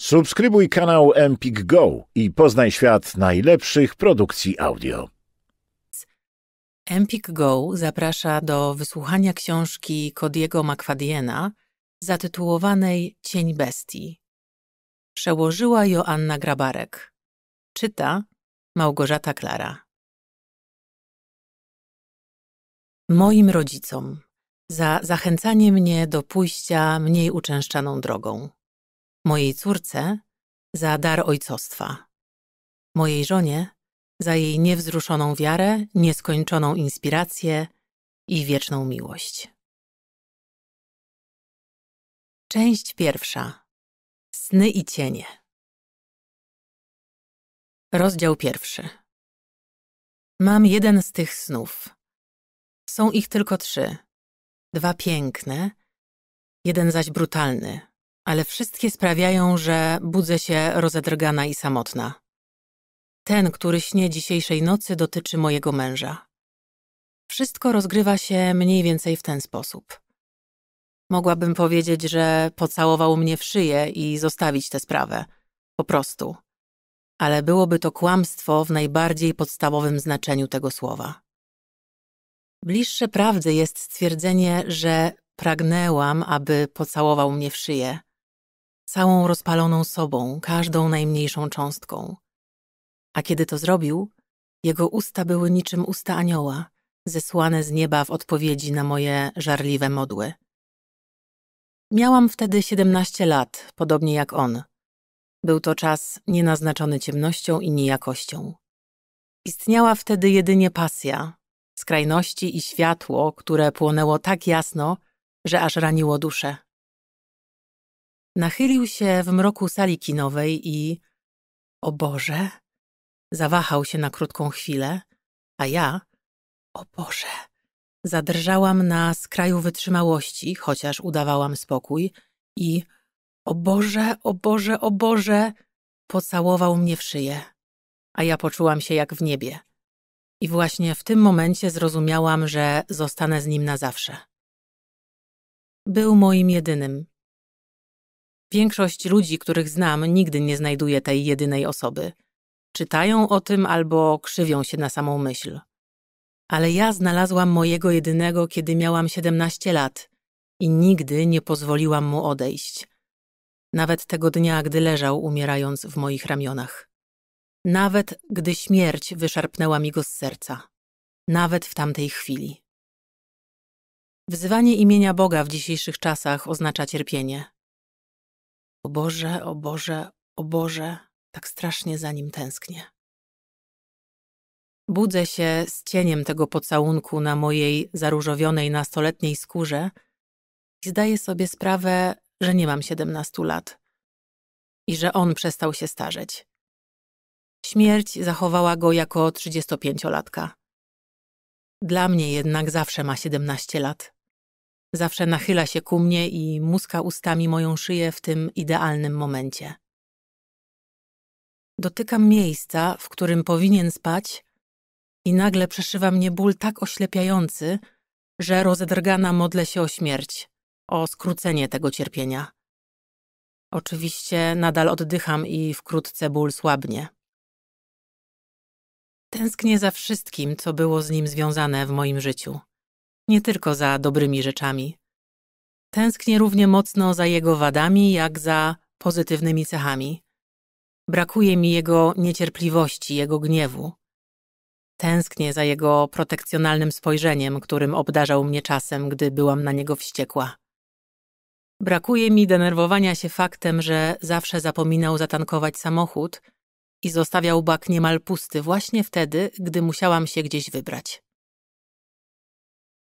Subskrybuj kanał Empik Go i poznaj świat najlepszych produkcji audio. Empik Go zaprasza do wysłuchania książki Kodiego McFadiena zatytułowanej Cień Bestii. Przełożyła Joanna Grabarek. Czyta Małgorzata Klara. Moim rodzicom za zachęcanie mnie do pójścia mniej uczęszczaną drogą mojej córce za dar ojcostwa, mojej żonie za jej niewzruszoną wiarę, nieskończoną inspirację i wieczną miłość. Część pierwsza. Sny i cienie. Rozdział pierwszy. Mam jeden z tych snów. Są ich tylko trzy. Dwa piękne, jeden zaś brutalny, ale wszystkie sprawiają, że budzę się rozedrgana i samotna. Ten, który śnie dzisiejszej nocy, dotyczy mojego męża. Wszystko rozgrywa się mniej więcej w ten sposób. Mogłabym powiedzieć, że pocałował mnie w szyję i zostawić tę sprawę. Po prostu. Ale byłoby to kłamstwo w najbardziej podstawowym znaczeniu tego słowa. Bliższe prawdy jest stwierdzenie, że pragnęłam, aby pocałował mnie w szyję, całą rozpaloną sobą, każdą najmniejszą cząstką. A kiedy to zrobił, jego usta były niczym usta anioła, zesłane z nieba w odpowiedzi na moje żarliwe modły. Miałam wtedy 17 lat, podobnie jak on. Był to czas nienaznaczony ciemnością i nijakością. Istniała wtedy jedynie pasja, skrajności i światło, które płonęło tak jasno, że aż raniło duszę. Nachylił się w mroku sali kinowej i... O Boże! Zawahał się na krótką chwilę, a ja... O Boże! Zadrżałam na skraju wytrzymałości, chociaż udawałam spokój i... O Boże, o Boże, o Boże! Pocałował mnie w szyję, a ja poczułam się jak w niebie. I właśnie w tym momencie zrozumiałam, że zostanę z nim na zawsze. Był moim jedynym, Większość ludzi, których znam, nigdy nie znajduje tej jedynej osoby. Czytają o tym albo krzywią się na samą myśl. Ale ja znalazłam mojego jedynego, kiedy miałam 17 lat i nigdy nie pozwoliłam mu odejść. Nawet tego dnia, gdy leżał umierając w moich ramionach. Nawet gdy śmierć wyszarpnęła mi go z serca. Nawet w tamtej chwili. Wzywanie imienia Boga w dzisiejszych czasach oznacza cierpienie. O Boże, o Boże, o Boże, tak strasznie za nim tęsknię. Budzę się z cieniem tego pocałunku na mojej zaróżowionej nastoletniej skórze i zdaję sobie sprawę, że nie mam siedemnastu lat i że on przestał się starzeć. Śmierć zachowała go jako trzydziestopięciolatka. Dla mnie jednak zawsze ma siedemnaście lat. Zawsze nachyla się ku mnie i muska ustami moją szyję w tym idealnym momencie. Dotykam miejsca, w którym powinien spać, i nagle przeszywa mnie ból tak oślepiający, że rozedrgana modlę się o śmierć, o skrócenie tego cierpienia. Oczywiście nadal oddycham i wkrótce ból słabnie. Tęsknię za wszystkim, co było z nim związane w moim życiu nie tylko za dobrymi rzeczami. Tęsknię równie mocno za jego wadami, jak za pozytywnymi cechami. Brakuje mi jego niecierpliwości, jego gniewu. Tęsknię za jego protekcjonalnym spojrzeniem, którym obdarzał mnie czasem, gdy byłam na niego wściekła. Brakuje mi denerwowania się faktem, że zawsze zapominał zatankować samochód i zostawiał bak niemal pusty właśnie wtedy, gdy musiałam się gdzieś wybrać.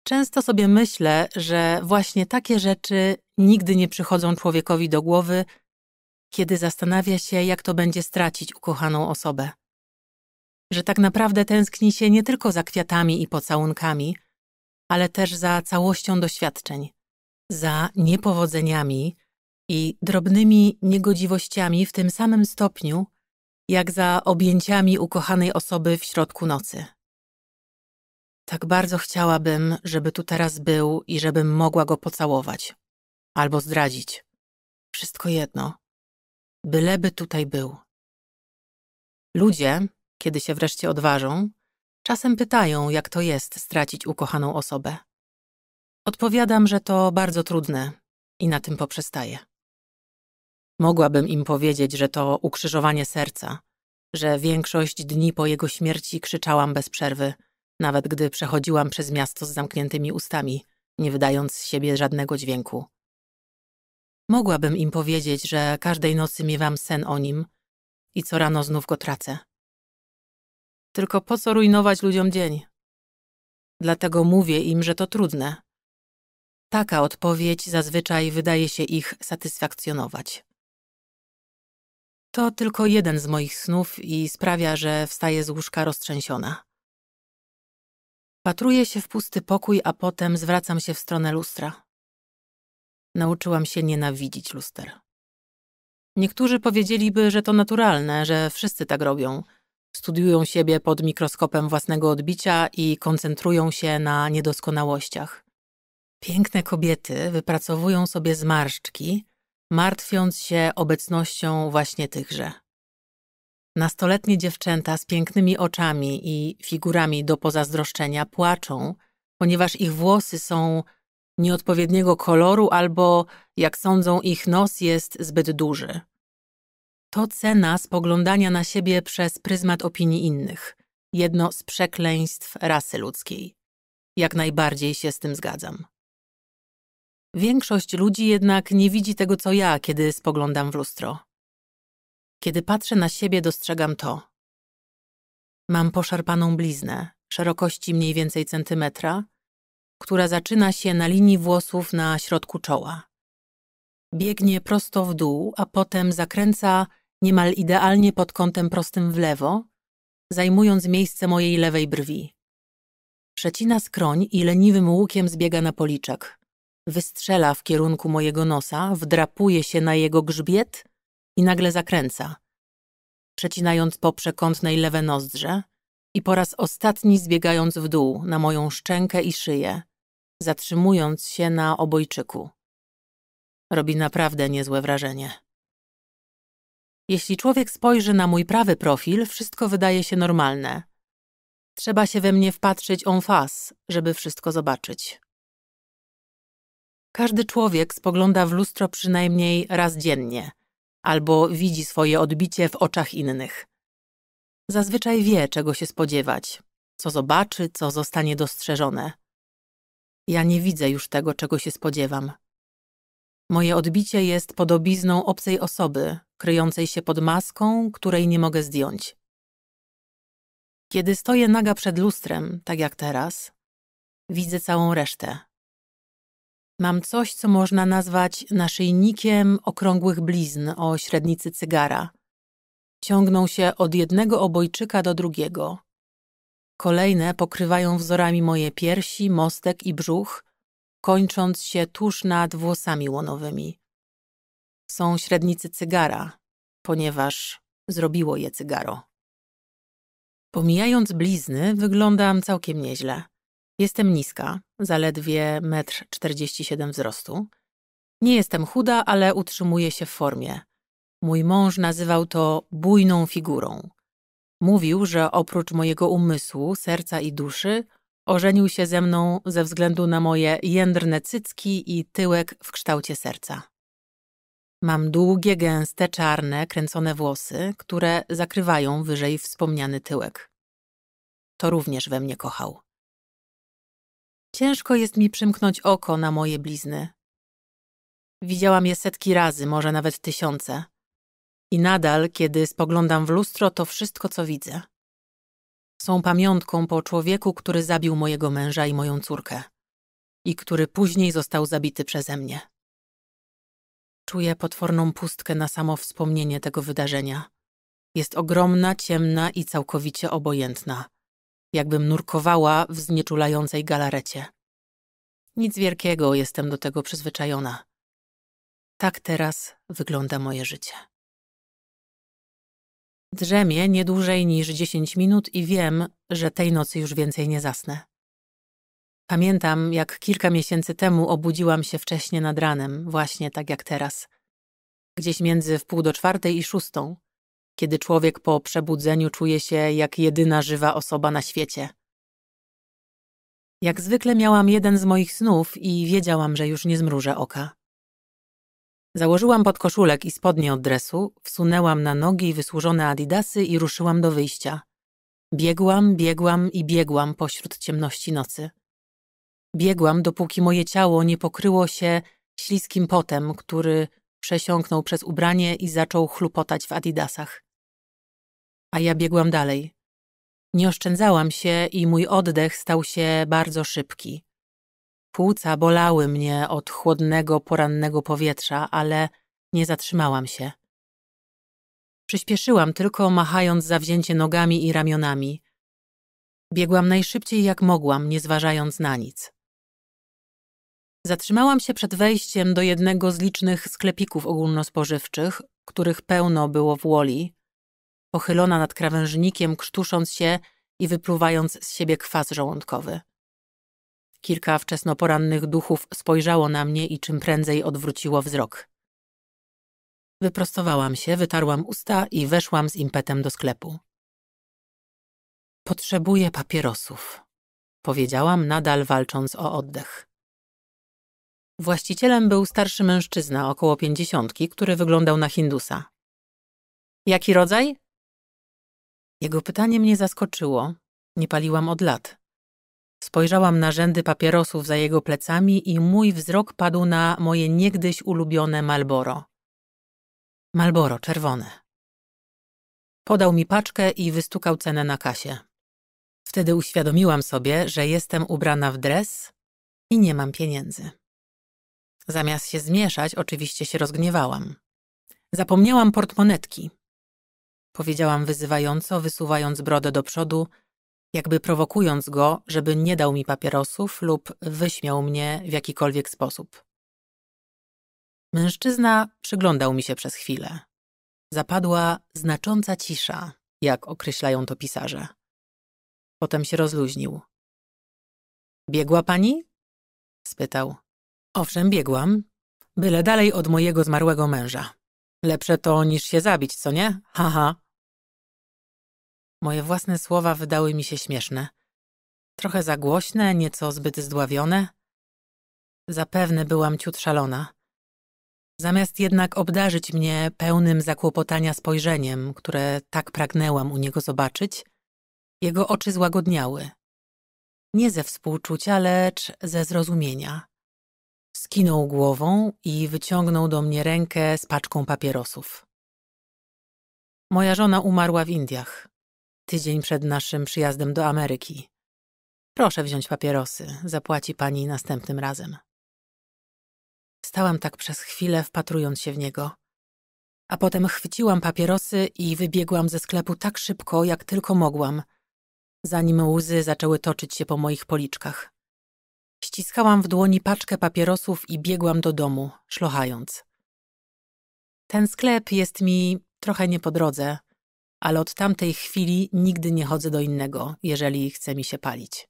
Często sobie myślę, że właśnie takie rzeczy nigdy nie przychodzą człowiekowi do głowy, kiedy zastanawia się, jak to będzie stracić ukochaną osobę. Że tak naprawdę tęskni się nie tylko za kwiatami i pocałunkami, ale też za całością doświadczeń, za niepowodzeniami i drobnymi niegodziwościami w tym samym stopniu, jak za objęciami ukochanej osoby w środku nocy. Tak bardzo chciałabym, żeby tu teraz był i żebym mogła go pocałować. Albo zdradzić. Wszystko jedno. Byleby tutaj był. Ludzie, kiedy się wreszcie odważą, czasem pytają, jak to jest stracić ukochaną osobę. Odpowiadam, że to bardzo trudne i na tym poprzestaję. Mogłabym im powiedzieć, że to ukrzyżowanie serca, że większość dni po jego śmierci krzyczałam bez przerwy – nawet gdy przechodziłam przez miasto z zamkniętymi ustami, nie wydając z siebie żadnego dźwięku. Mogłabym im powiedzieć, że każdej nocy miewam sen o nim i co rano znów go tracę. Tylko po co rujnować ludziom dzień? Dlatego mówię im, że to trudne. Taka odpowiedź zazwyczaj wydaje się ich satysfakcjonować. To tylko jeden z moich snów i sprawia, że wstaję z łóżka roztrzęsiona. Wpatruję się w pusty pokój, a potem zwracam się w stronę lustra. Nauczyłam się nienawidzić luster. Niektórzy powiedzieliby, że to naturalne, że wszyscy tak robią. Studiują siebie pod mikroskopem własnego odbicia i koncentrują się na niedoskonałościach. Piękne kobiety wypracowują sobie zmarszczki, martwiąc się obecnością właśnie tychże. Nastoletnie dziewczęta z pięknymi oczami i figurami do pozazdroszczenia płaczą, ponieważ ich włosy są nieodpowiedniego koloru albo, jak sądzą, ich nos jest zbyt duży. To cena spoglądania na siebie przez pryzmat opinii innych, jedno z przekleństw rasy ludzkiej. Jak najbardziej się z tym zgadzam. Większość ludzi jednak nie widzi tego, co ja, kiedy spoglądam w lustro. Kiedy patrzę na siebie, dostrzegam to. Mam poszarpaną bliznę, szerokości mniej więcej centymetra, która zaczyna się na linii włosów na środku czoła. Biegnie prosto w dół, a potem zakręca niemal idealnie pod kątem prostym w lewo, zajmując miejsce mojej lewej brwi. Przecina skroń i leniwym łukiem zbiega na policzek. Wystrzela w kierunku mojego nosa, wdrapuje się na jego grzbiet i nagle zakręca, przecinając po przekątnej lewe nozdrze i po raz ostatni zbiegając w dół na moją szczękę i szyję, zatrzymując się na obojczyku. Robi naprawdę niezłe wrażenie. Jeśli człowiek spojrzy na mój prawy profil, wszystko wydaje się normalne. Trzeba się we mnie wpatrzyć en face, żeby wszystko zobaczyć. Każdy człowiek spogląda w lustro przynajmniej raz dziennie, albo widzi swoje odbicie w oczach innych. Zazwyczaj wie, czego się spodziewać, co zobaczy, co zostanie dostrzeżone. Ja nie widzę już tego, czego się spodziewam. Moje odbicie jest podobizną obcej osoby, kryjącej się pod maską, której nie mogę zdjąć. Kiedy stoję naga przed lustrem, tak jak teraz, widzę całą resztę. Mam coś, co można nazwać naszyjnikiem okrągłych blizn o średnicy cygara. Ciągną się od jednego obojczyka do drugiego. Kolejne pokrywają wzorami moje piersi, mostek i brzuch, kończąc się tuż nad włosami łonowymi. Są średnicy cygara, ponieważ zrobiło je cygaro. Pomijając blizny, wyglądam całkiem nieźle. Jestem niska, zaledwie 1,47 m wzrostu. Nie jestem chuda, ale utrzymuję się w formie. Mój mąż nazywał to bujną figurą. Mówił, że oprócz mojego umysłu, serca i duszy, ożenił się ze mną ze względu na moje jędrne cycki i tyłek w kształcie serca. Mam długie, gęste, czarne, kręcone włosy, które zakrywają wyżej wspomniany tyłek. To również we mnie kochał. Ciężko jest mi przymknąć oko na moje blizny. Widziałam je setki razy, może nawet tysiące. I nadal, kiedy spoglądam w lustro, to wszystko, co widzę. Są pamiątką po człowieku, który zabił mojego męża i moją córkę. I który później został zabity przeze mnie. Czuję potworną pustkę na samo wspomnienie tego wydarzenia. Jest ogromna, ciemna i całkowicie obojętna jakbym nurkowała w znieczulającej galarecie. Nic wielkiego, jestem do tego przyzwyczajona. Tak teraz wygląda moje życie. Drzemię nie dłużej niż 10 minut i wiem, że tej nocy już więcej nie zasnę. Pamiętam, jak kilka miesięcy temu obudziłam się wcześnie nad ranem, właśnie tak jak teraz. Gdzieś między wpół do czwartej i szóstą kiedy człowiek po przebudzeniu czuje się jak jedyna żywa osoba na świecie. Jak zwykle miałam jeden z moich snów i wiedziałam, że już nie zmrużę oka. Założyłam podkoszulek i spodnie od dresu, wsunęłam na nogi wysłużone adidasy i ruszyłam do wyjścia. Biegłam, biegłam i biegłam pośród ciemności nocy. Biegłam, dopóki moje ciało nie pokryło się śliskim potem, który przesiąknął przez ubranie i zaczął chlupotać w adidasach a ja biegłam dalej. Nie oszczędzałam się i mój oddech stał się bardzo szybki. Płuca bolały mnie od chłodnego, porannego powietrza, ale nie zatrzymałam się. Przyspieszyłam tylko, machając zawzięcie nogami i ramionami. Biegłam najszybciej jak mogłam, nie zważając na nic. Zatrzymałam się przed wejściem do jednego z licznych sklepików ogólnospożywczych, których pełno było w Woli, pochylona nad krawężnikiem, krztusząc się i wypływając z siebie kwas żołądkowy. Kilka wczesnoporannych duchów spojrzało na mnie i czym prędzej odwróciło wzrok. Wyprostowałam się, wytarłam usta i weszłam z impetem do sklepu. Potrzebuję papierosów, powiedziałam, nadal walcząc o oddech. Właścicielem był starszy mężczyzna, około pięćdziesiątki, który wyglądał na Hindusa. Jaki rodzaj? Jego pytanie mnie zaskoczyło. Nie paliłam od lat. Spojrzałam na rzędy papierosów za jego plecami i mój wzrok padł na moje niegdyś ulubione Malboro. Malboro czerwone. Podał mi paczkę i wystukał cenę na kasie. Wtedy uświadomiłam sobie, że jestem ubrana w dres i nie mam pieniędzy. Zamiast się zmieszać, oczywiście się rozgniewałam. Zapomniałam portmonetki powiedziałam wyzywająco, wysuwając brodę do przodu, jakby prowokując go, żeby nie dał mi papierosów lub wyśmiał mnie w jakikolwiek sposób. Mężczyzna przyglądał mi się przez chwilę. Zapadła znacząca cisza, jak określają to pisarze. Potem się rozluźnił. Biegła pani? spytał. Owszem, biegłam, byle dalej od mojego zmarłego męża. Lepsze to niż się zabić, co nie? Haha. Moje własne słowa wydały mi się śmieszne. Trochę za głośne, nieco zbyt zdławione. Zapewne byłam ciut szalona. Zamiast jednak obdarzyć mnie pełnym zakłopotania spojrzeniem, które tak pragnęłam u niego zobaczyć, jego oczy złagodniały. Nie ze współczucia, lecz ze zrozumienia. Skinął głową i wyciągnął do mnie rękę z paczką papierosów. Moja żona umarła w Indiach, tydzień przed naszym przyjazdem do Ameryki. Proszę wziąć papierosy, zapłaci pani następnym razem. Stałam tak przez chwilę, wpatrując się w niego. A potem chwyciłam papierosy i wybiegłam ze sklepu tak szybko, jak tylko mogłam, zanim łzy zaczęły toczyć się po moich policzkach. Ściskałam w dłoni paczkę papierosów i biegłam do domu, szlochając. Ten sklep jest mi trochę nie po drodze, ale od tamtej chwili nigdy nie chodzę do innego, jeżeli chce mi się palić.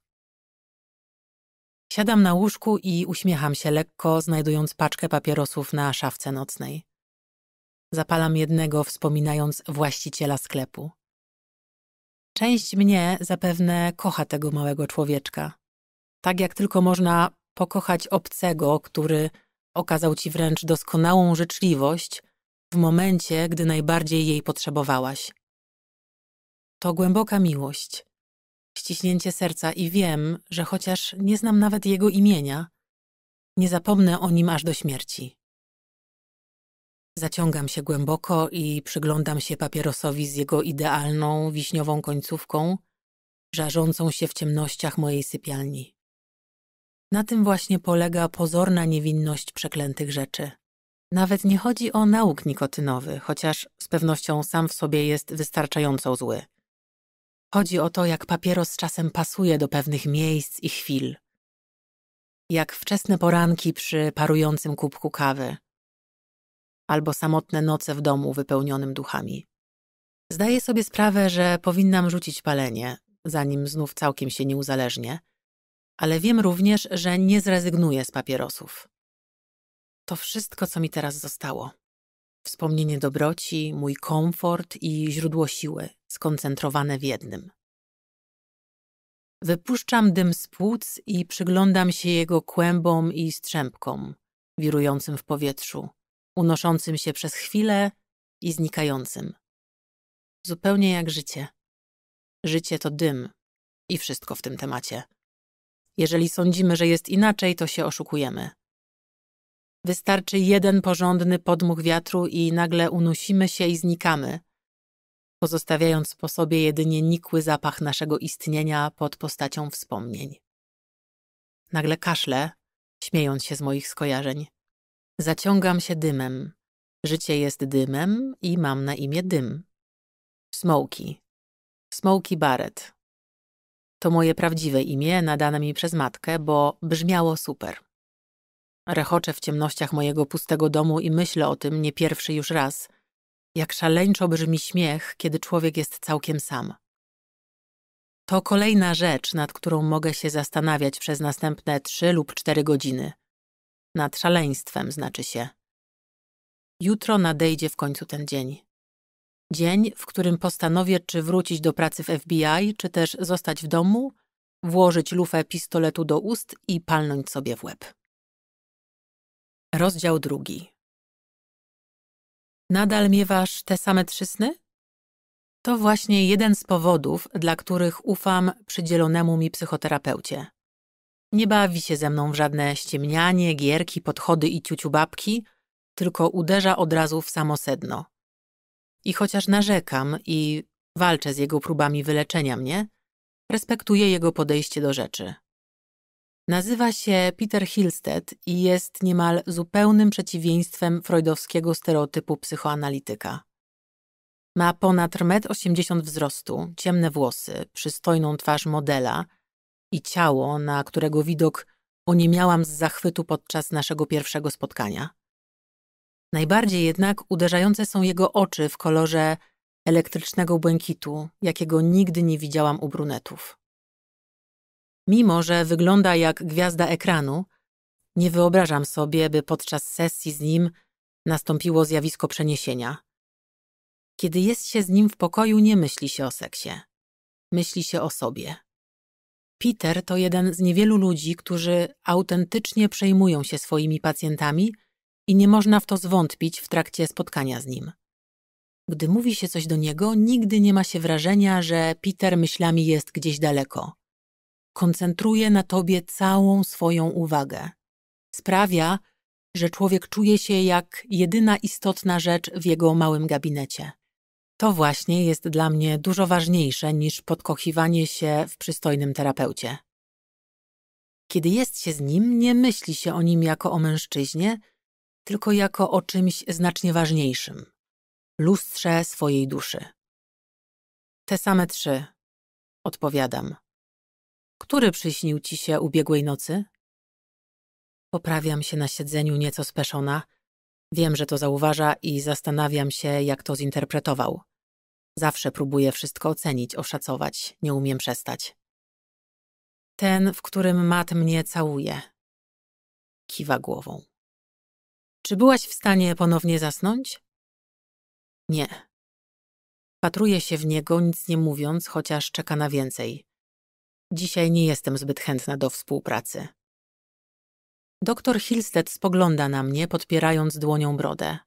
Siadam na łóżku i uśmiecham się lekko, znajdując paczkę papierosów na szafce nocnej. Zapalam jednego, wspominając właściciela sklepu. Część mnie zapewne kocha tego małego człowieczka tak jak tylko można pokochać obcego, który okazał ci wręcz doskonałą życzliwość w momencie, gdy najbardziej jej potrzebowałaś. To głęboka miłość, ściśnięcie serca i wiem, że chociaż nie znam nawet jego imienia, nie zapomnę o nim aż do śmierci. Zaciągam się głęboko i przyglądam się papierosowi z jego idealną, wiśniową końcówką, żarzącą się w ciemnościach mojej sypialni. Na tym właśnie polega pozorna niewinność przeklętych rzeczy. Nawet nie chodzi o nauk nikotynowy, chociaż z pewnością sam w sobie jest wystarczająco zły. Chodzi o to, jak papieros czasem pasuje do pewnych miejsc i chwil. Jak wczesne poranki przy parującym kubku kawy, albo samotne noce w domu wypełnionym duchami. Zdaję sobie sprawę, że powinnam rzucić palenie, zanim znów całkiem się nie uzależnię ale wiem również, że nie zrezygnuję z papierosów. To wszystko, co mi teraz zostało. Wspomnienie dobroci, mój komfort i źródło siły, skoncentrowane w jednym. Wypuszczam dym z płuc i przyglądam się jego kłębom i strzępkom, wirującym w powietrzu, unoszącym się przez chwilę i znikającym. Zupełnie jak życie. Życie to dym i wszystko w tym temacie. Jeżeli sądzimy, że jest inaczej, to się oszukujemy. Wystarczy jeden porządny podmuch wiatru i nagle unosimy się i znikamy, pozostawiając po sobie jedynie nikły zapach naszego istnienia pod postacią wspomnień. Nagle kaszle, śmiejąc się z moich skojarzeń. Zaciągam się dymem. Życie jest dymem i mam na imię dym. Smoki, Smoki Barrett. To moje prawdziwe imię, nadane mi przez matkę, bo brzmiało super. Rechoczę w ciemnościach mojego pustego domu i myślę o tym nie pierwszy już raz, jak szaleńczo brzmi śmiech, kiedy człowiek jest całkiem sam. To kolejna rzecz, nad którą mogę się zastanawiać przez następne trzy lub cztery godziny. Nad szaleństwem, znaczy się. Jutro nadejdzie w końcu ten dzień. Dzień, w którym postanowię czy wrócić do pracy w FBI, czy też zostać w domu, włożyć lufę pistoletu do ust i palnąć sobie w łeb. Rozdział drugi. Nadal miewasz te same trzy sny? To właśnie jeden z powodów, dla których ufam przydzielonemu mi psychoterapeucie. Nie bawi się ze mną w żadne ściemnianie, gierki, podchody i ciuciu babki, tylko uderza od razu w samo sedno – i chociaż narzekam i walczę z jego próbami wyleczenia mnie, respektuję jego podejście do rzeczy. Nazywa się Peter Hillstead i jest niemal zupełnym przeciwieństwem freudowskiego stereotypu psychoanalityka. Ma ponad 1,80 m wzrostu, ciemne włosy, przystojną twarz modela i ciało, na którego widok oniemiałam z zachwytu podczas naszego pierwszego spotkania. Najbardziej jednak uderzające są jego oczy w kolorze elektrycznego błękitu, jakiego nigdy nie widziałam u brunetów. Mimo, że wygląda jak gwiazda ekranu, nie wyobrażam sobie, by podczas sesji z nim nastąpiło zjawisko przeniesienia. Kiedy jest się z nim w pokoju, nie myśli się o seksie. Myśli się o sobie. Peter to jeden z niewielu ludzi, którzy autentycznie przejmują się swoimi pacjentami – i nie można w to zwątpić w trakcie spotkania z nim. Gdy mówi się coś do niego, nigdy nie ma się wrażenia, że Peter myślami jest gdzieś daleko. Koncentruje na tobie całą swoją uwagę. Sprawia, że człowiek czuje się jak jedyna istotna rzecz w jego małym gabinecie. To właśnie jest dla mnie dużo ważniejsze niż podkochiwanie się w przystojnym terapeucie. Kiedy jest się z nim, nie myśli się o nim jako o mężczyźnie, tylko jako o czymś znacznie ważniejszym lustrze swojej duszy. Te same trzy, odpowiadam. Który przyśnił ci się ubiegłej nocy? Poprawiam się na siedzeniu nieco speszona. Wiem, że to zauważa i zastanawiam się, jak to zinterpretował. Zawsze próbuję wszystko ocenić, oszacować, nie umiem przestać. Ten, w którym mat mnie całuje. Kiwa głową. Czy byłaś w stanie ponownie zasnąć? Nie. Patruje się w niego, nic nie mówiąc, chociaż czeka na więcej. Dzisiaj nie jestem zbyt chętna do współpracy. Doktor Hilstead spogląda na mnie, podpierając dłonią brodę.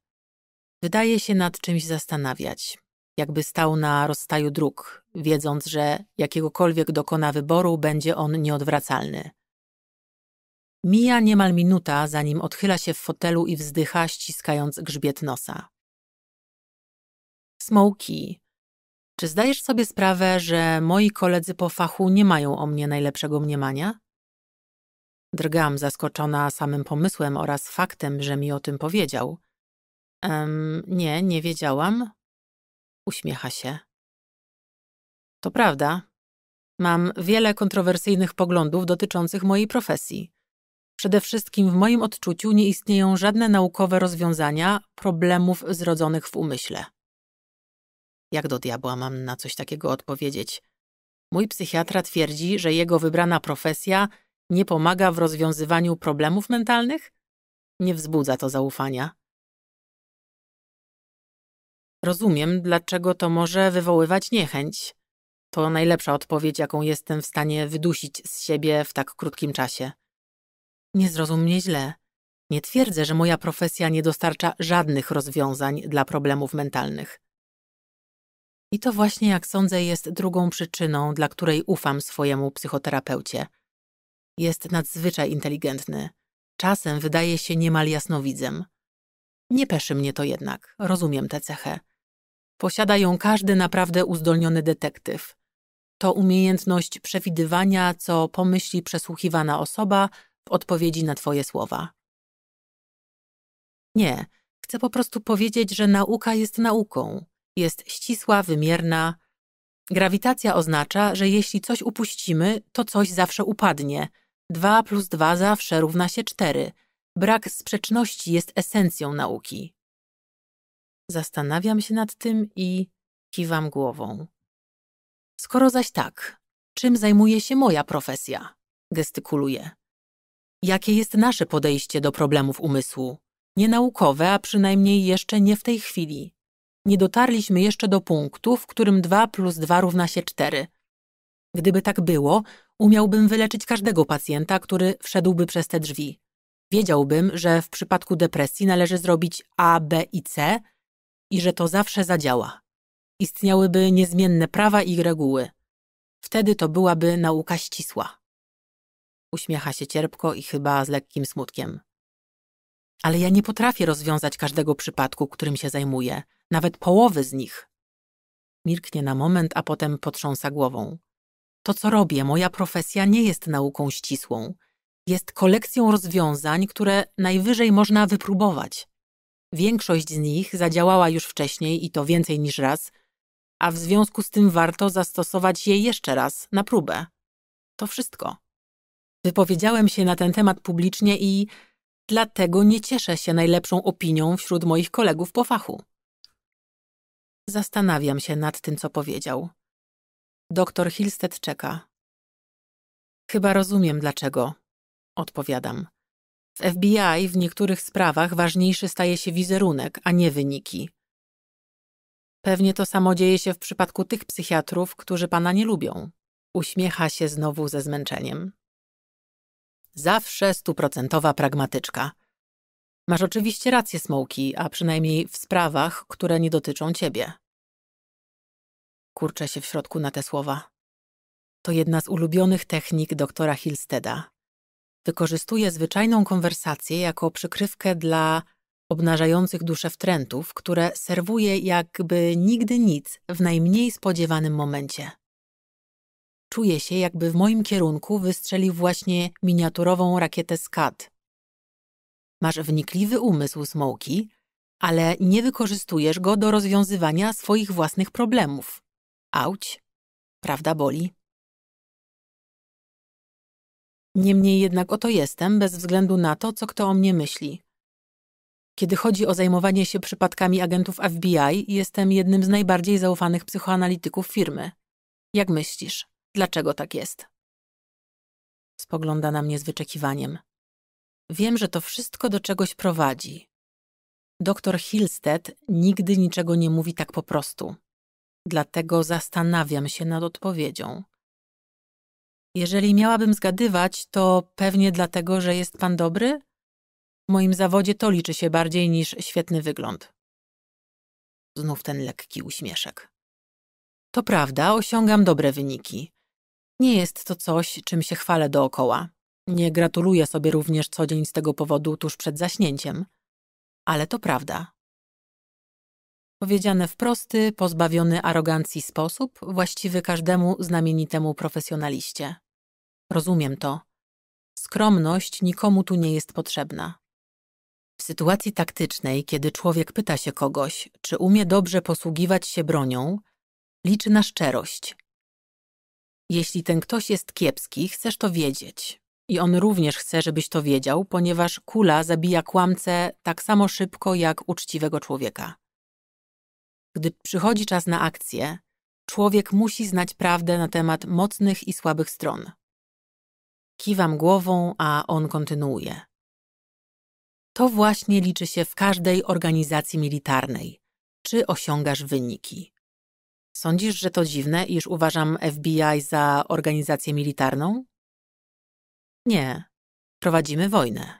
Wydaje się nad czymś zastanawiać, jakby stał na rozstaju dróg, wiedząc, że jakiegokolwiek dokona wyboru, będzie on nieodwracalny. Mija niemal minuta, zanim odchyla się w fotelu i wzdycha, ściskając grzbiet nosa. Smoki, czy zdajesz sobie sprawę, że moi koledzy po fachu nie mają o mnie najlepszego mniemania? Drgam, zaskoczona samym pomysłem oraz faktem, że mi o tym powiedział. Ehm, nie, nie wiedziałam. Uśmiecha się. To prawda. Mam wiele kontrowersyjnych poglądów dotyczących mojej profesji. Przede wszystkim w moim odczuciu nie istnieją żadne naukowe rozwiązania problemów zrodzonych w umyśle. Jak do diabła mam na coś takiego odpowiedzieć? Mój psychiatra twierdzi, że jego wybrana profesja nie pomaga w rozwiązywaniu problemów mentalnych? Nie wzbudza to zaufania. Rozumiem, dlaczego to może wywoływać niechęć. To najlepsza odpowiedź, jaką jestem w stanie wydusić z siebie w tak krótkim czasie. Nie zrozum mnie źle. Nie twierdzę, że moja profesja nie dostarcza żadnych rozwiązań dla problemów mentalnych. I to właśnie, jak sądzę, jest drugą przyczyną, dla której ufam swojemu psychoterapeucie. Jest nadzwyczaj inteligentny. Czasem wydaje się niemal jasnowidzem. Nie peszy mnie to jednak, rozumiem tę cechę. Posiada ją każdy naprawdę uzdolniony detektyw. To umiejętność przewidywania, co pomyśli przesłuchiwana osoba, odpowiedzi na Twoje słowa. Nie, chcę po prostu powiedzieć, że nauka jest nauką. Jest ścisła, wymierna. Grawitacja oznacza, że jeśli coś upuścimy, to coś zawsze upadnie. Dwa plus dwa zawsze równa się cztery. Brak sprzeczności jest esencją nauki. Zastanawiam się nad tym i kiwam głową. Skoro zaś tak, czym zajmuje się moja profesja? Gestykuluję. Jakie jest nasze podejście do problemów umysłu? Nienaukowe, a przynajmniej jeszcze nie w tej chwili. Nie dotarliśmy jeszcze do punktu, w którym 2 plus 2 równa się 4. Gdyby tak było, umiałbym wyleczyć każdego pacjenta, który wszedłby przez te drzwi. Wiedziałbym, że w przypadku depresji należy zrobić A, B i C i że to zawsze zadziała. Istniałyby niezmienne prawa i reguły. Wtedy to byłaby nauka ścisła. Uśmiecha się cierpko i chyba z lekkim smutkiem. Ale ja nie potrafię rozwiązać każdego przypadku, którym się zajmuję, nawet połowy z nich. Mirknie na moment, a potem potrząsa głową. To, co robię, moja profesja nie jest nauką ścisłą. Jest kolekcją rozwiązań, które najwyżej można wypróbować. Większość z nich zadziałała już wcześniej i to więcej niż raz, a w związku z tym warto zastosować je jeszcze raz na próbę. To wszystko. Wypowiedziałem się na ten temat publicznie i dlatego nie cieszę się najlepszą opinią wśród moich kolegów po fachu. Zastanawiam się nad tym, co powiedział. Doktor Hilstedt czeka. Chyba rozumiem dlaczego, odpowiadam. W FBI w niektórych sprawach ważniejszy staje się wizerunek, a nie wyniki. Pewnie to samo dzieje się w przypadku tych psychiatrów, którzy pana nie lubią. Uśmiecha się znowu ze zmęczeniem. Zawsze stuprocentowa pragmatyczka. Masz oczywiście rację, Smoki, a przynajmniej w sprawach, które nie dotyczą ciebie. Kurczę się w środku na te słowa. To jedna z ulubionych technik doktora Hilsteda. Wykorzystuje zwyczajną konwersację jako przykrywkę dla obnażających duszę wtrętów, które serwuje jakby nigdy nic w najmniej spodziewanym momencie. Czuję się, jakby w moim kierunku wystrzelił właśnie miniaturową rakietę SCAD. Masz wnikliwy umysł, Smoki, ale nie wykorzystujesz go do rozwiązywania swoich własnych problemów. Auć, prawda boli. Niemniej jednak oto jestem, bez względu na to, co kto o mnie myśli. Kiedy chodzi o zajmowanie się przypadkami agentów FBI, jestem jednym z najbardziej zaufanych psychoanalityków firmy. Jak myślisz? Dlaczego tak jest? Spogląda na mnie z wyczekiwaniem. Wiem, że to wszystko do czegoś prowadzi. Doktor Hilstead nigdy niczego nie mówi tak po prostu. Dlatego zastanawiam się nad odpowiedzią. Jeżeli miałabym zgadywać, to pewnie dlatego, że jest pan dobry? W moim zawodzie to liczy się bardziej niż świetny wygląd. Znów ten lekki uśmieszek. To prawda, osiągam dobre wyniki. Nie jest to coś, czym się chwalę dookoła. Nie gratuluję sobie również co dzień z tego powodu tuż przed zaśnięciem. Ale to prawda. Powiedziane w prosty, pozbawiony arogancji sposób, właściwy każdemu znamienitemu profesjonaliście. Rozumiem to. Skromność nikomu tu nie jest potrzebna. W sytuacji taktycznej, kiedy człowiek pyta się kogoś, czy umie dobrze posługiwać się bronią, liczy na szczerość, jeśli ten ktoś jest kiepski, chcesz to wiedzieć. I on również chce, żebyś to wiedział, ponieważ kula zabija kłamcę tak samo szybko jak uczciwego człowieka. Gdy przychodzi czas na akcję, człowiek musi znać prawdę na temat mocnych i słabych stron. Kiwam głową, a on kontynuuje. To właśnie liczy się w każdej organizacji militarnej. Czy osiągasz wyniki? Sądzisz, że to dziwne, iż uważam FBI za organizację militarną? Nie. Prowadzimy wojnę.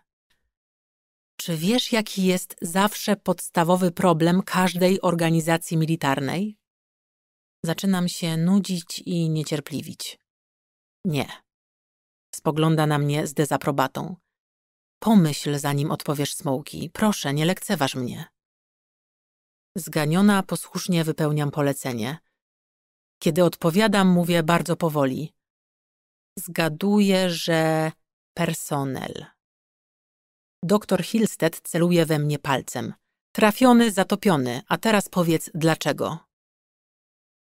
Czy wiesz, jaki jest zawsze podstawowy problem każdej organizacji militarnej? Zaczynam się nudzić i niecierpliwić. Nie. Spogląda na mnie z dezaprobatą. Pomyśl, zanim odpowiesz smołki. Proszę, nie lekceważ mnie. Zganiona posłusznie wypełniam polecenie – kiedy odpowiadam, mówię bardzo powoli. Zgaduję, że personel. Doktor Hilstead celuje we mnie palcem. Trafiony, zatopiony, a teraz powiedz dlaczego.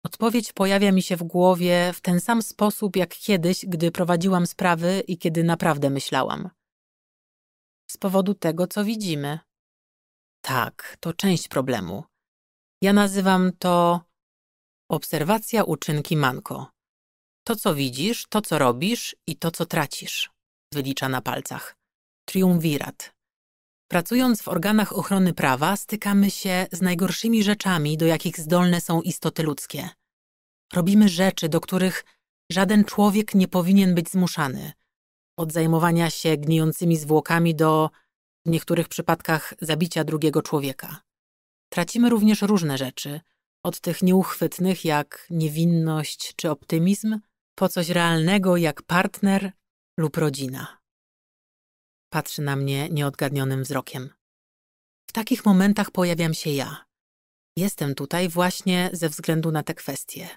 Odpowiedź pojawia mi się w głowie w ten sam sposób jak kiedyś, gdy prowadziłam sprawy i kiedy naprawdę myślałam. Z powodu tego, co widzimy. Tak, to część problemu. Ja nazywam to Obserwacja uczynki manko. To, co widzisz, to, co robisz i to, co tracisz. Wylicza na palcach. Triumvirat. Pracując w organach ochrony prawa, stykamy się z najgorszymi rzeczami, do jakich zdolne są istoty ludzkie. Robimy rzeczy, do których żaden człowiek nie powinien być zmuszany. Od zajmowania się gnijącymi zwłokami do, w niektórych przypadkach, zabicia drugiego człowieka. Tracimy również różne rzeczy – od tych nieuchwytnych jak niewinność czy optymizm, po coś realnego jak partner lub rodzina. Patrzy na mnie nieodgadnionym wzrokiem. W takich momentach pojawiam się ja. Jestem tutaj właśnie ze względu na te kwestie.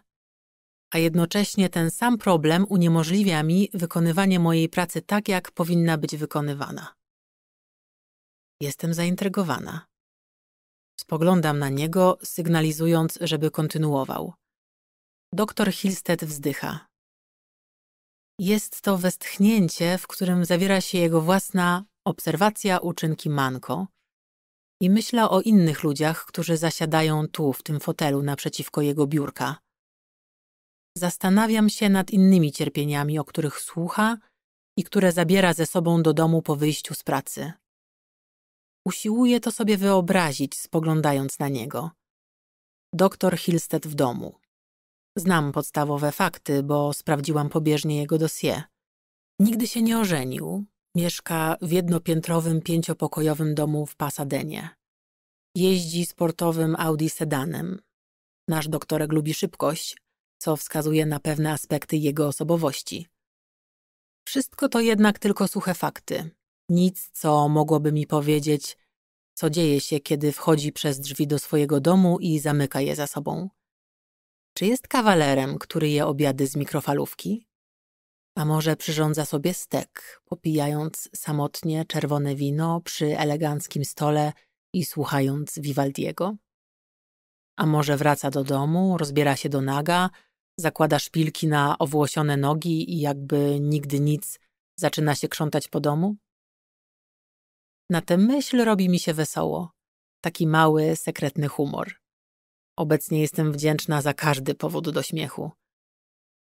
A jednocześnie ten sam problem uniemożliwia mi wykonywanie mojej pracy tak, jak powinna być wykonywana. Jestem zaintrygowana. Spoglądam na niego, sygnalizując, żeby kontynuował. Doktor Hilstead wzdycha. Jest to westchnięcie, w którym zawiera się jego własna obserwacja uczynki Manko i myśla o innych ludziach, którzy zasiadają tu, w tym fotelu naprzeciwko jego biurka. Zastanawiam się nad innymi cierpieniami, o których słucha i które zabiera ze sobą do domu po wyjściu z pracy. Usiłuję to sobie wyobrazić, spoglądając na niego. Doktor Hilstead w domu. Znam podstawowe fakty, bo sprawdziłam pobieżnie jego dossier. Nigdy się nie ożenił. Mieszka w jednopiętrowym, pięciopokojowym domu w Pasadenie. Jeździ sportowym Audi sedanem. Nasz doktorek lubi szybkość, co wskazuje na pewne aspekty jego osobowości. Wszystko to jednak tylko suche fakty. Nic, co mogłoby mi powiedzieć, co dzieje się, kiedy wchodzi przez drzwi do swojego domu i zamyka je za sobą. Czy jest kawalerem, który je obiady z mikrofalówki? A może przyrządza sobie stek, popijając samotnie czerwone wino przy eleganckim stole i słuchając Vivaldiego? A może wraca do domu, rozbiera się do naga, zakłada szpilki na owłosione nogi i jakby nigdy nic zaczyna się krzątać po domu? Na tę myśl robi mi się wesoło. Taki mały, sekretny humor. Obecnie jestem wdzięczna za każdy powód do śmiechu.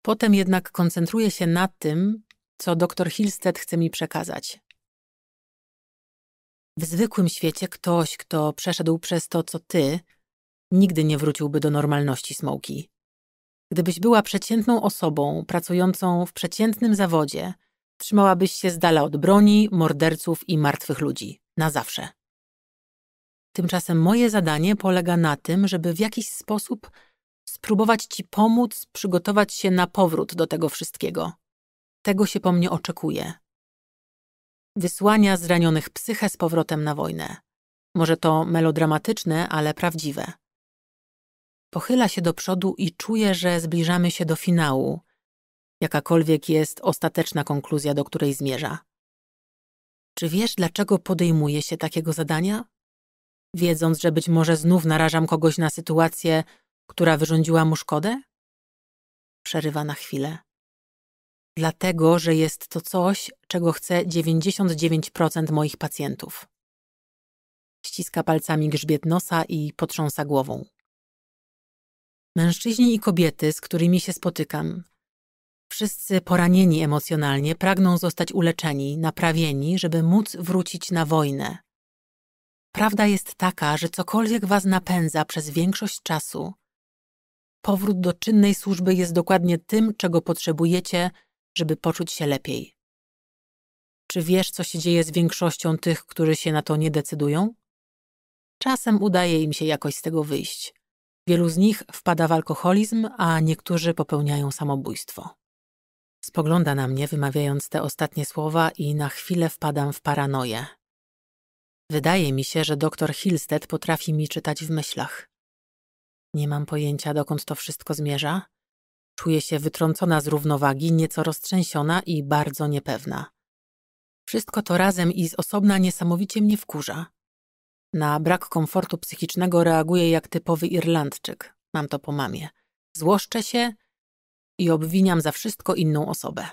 Potem jednak koncentruję się na tym, co doktor Hilstead chce mi przekazać. W zwykłym świecie ktoś, kto przeszedł przez to, co ty, nigdy nie wróciłby do normalności Smoki. Gdybyś była przeciętną osobą pracującą w przeciętnym zawodzie – trzymałabyś się z dala od broni, morderców i martwych ludzi. Na zawsze. Tymczasem moje zadanie polega na tym, żeby w jakiś sposób spróbować ci pomóc przygotować się na powrót do tego wszystkiego. Tego się po mnie oczekuje. Wysłania zranionych psychę z powrotem na wojnę. Może to melodramatyczne, ale prawdziwe. Pochyla się do przodu i czuje, że zbliżamy się do finału, jakakolwiek jest ostateczna konkluzja, do której zmierza. Czy wiesz, dlaczego podejmuję się takiego zadania? Wiedząc, że być może znów narażam kogoś na sytuację, która wyrządziła mu szkodę? Przerywa na chwilę. Dlatego, że jest to coś, czego chce 99% moich pacjentów. Ściska palcami grzbiet nosa i potrząsa głową. Mężczyźni i kobiety, z którymi się spotykam, Wszyscy poranieni emocjonalnie pragną zostać uleczeni, naprawieni, żeby móc wrócić na wojnę. Prawda jest taka, że cokolwiek was napędza przez większość czasu, powrót do czynnej służby jest dokładnie tym, czego potrzebujecie, żeby poczuć się lepiej. Czy wiesz, co się dzieje z większością tych, którzy się na to nie decydują? Czasem udaje im się jakoś z tego wyjść. Wielu z nich wpada w alkoholizm, a niektórzy popełniają samobójstwo. Spogląda na mnie, wymawiając te ostatnie słowa, i na chwilę wpadam w paranoję. Wydaje mi się, że doktor Hilstead potrafi mi czytać w myślach. Nie mam pojęcia, dokąd to wszystko zmierza. Czuję się wytrącona z równowagi, nieco roztrzęsiona i bardzo niepewna. Wszystko to razem i z osobna niesamowicie mnie wkurza. Na brak komfortu psychicznego reaguję jak typowy Irlandczyk. Mam to po mamie. Złoszczę się, i obwiniam za wszystko inną osobę.